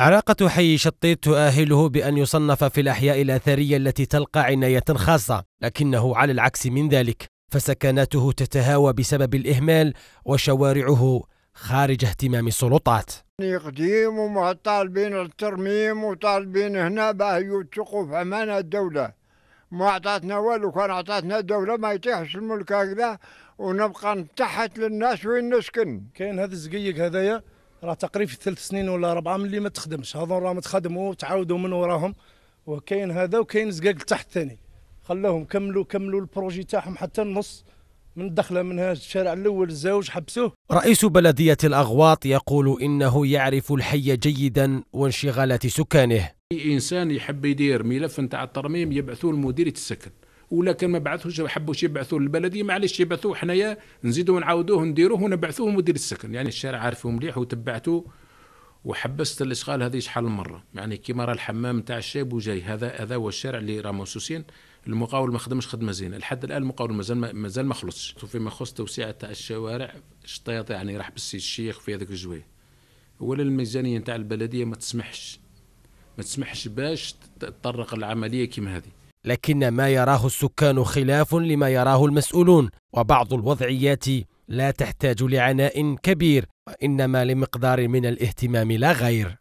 علاقة حي شطيط تؤهله بأن يصنف في الأحياء الأثرية التي تلقى عناية خاصة، لكنه على العكس من ذلك، فسكناته تتهاوى بسبب الإهمال وشوارعه خارج اهتمام السلطات. قديم ومع طالبين الترميم وطالبين هنا بأيوت في أمانة الدولة. ما أعطتنا والو كان أعطتنا الدولة ما يطيحش الملك هكذا ونبقى تحت للناس وين نسكن. كاين هذا الزقيق هذايا راه تقريبا في ثلاث سنين ولا اربعه ملي ما تخدمش هذو راهم تخدموا وتعاودوا من وراهم وكاين هذا وكاين زقاق تحت الثاني خلاهم كملوا كملوا البروجي تاعهم حتى النص من دخله من هذا الشارع الاول الزوج حبسوه رئيس بلديه الاغواط يقول انه يعرف الحي جيدا وانشغالات سكانه أي انسان يحب يدير ملف نتاع الترميم يبعثوه لمديريه السكن ولا كان ما بعثوش حبوش يبعثوا للبلديه معليش يبعثوه حنايا نزيدوا نعاودوه نديروه ونبعثوه مدير السكن يعني الشارع عارفه مليح وتبعته وحبست الاشغال هذه شحال من مره يعني كيما راه الحمام تاع الشاب وجاي هذا هذا هو الشارع اللي راه موسوسين المقاول ما خدمش خدمه زينه لحد الان المقاول مازال مازال ما خلصش فيما يخص توسيع تاع الشوارع الشطيط يعني راح بالسي الشيخ في هذاك الجويه ولا الميزانيه تاع البلديه ما تسمحش ما تسمحش باش تطرق العمليه كيما هذه لكن ما يراه السكان خلاف لما يراه المسؤولون وبعض الوضعيات لا تحتاج لعناء كبير وانما لمقدار من الاهتمام لا غير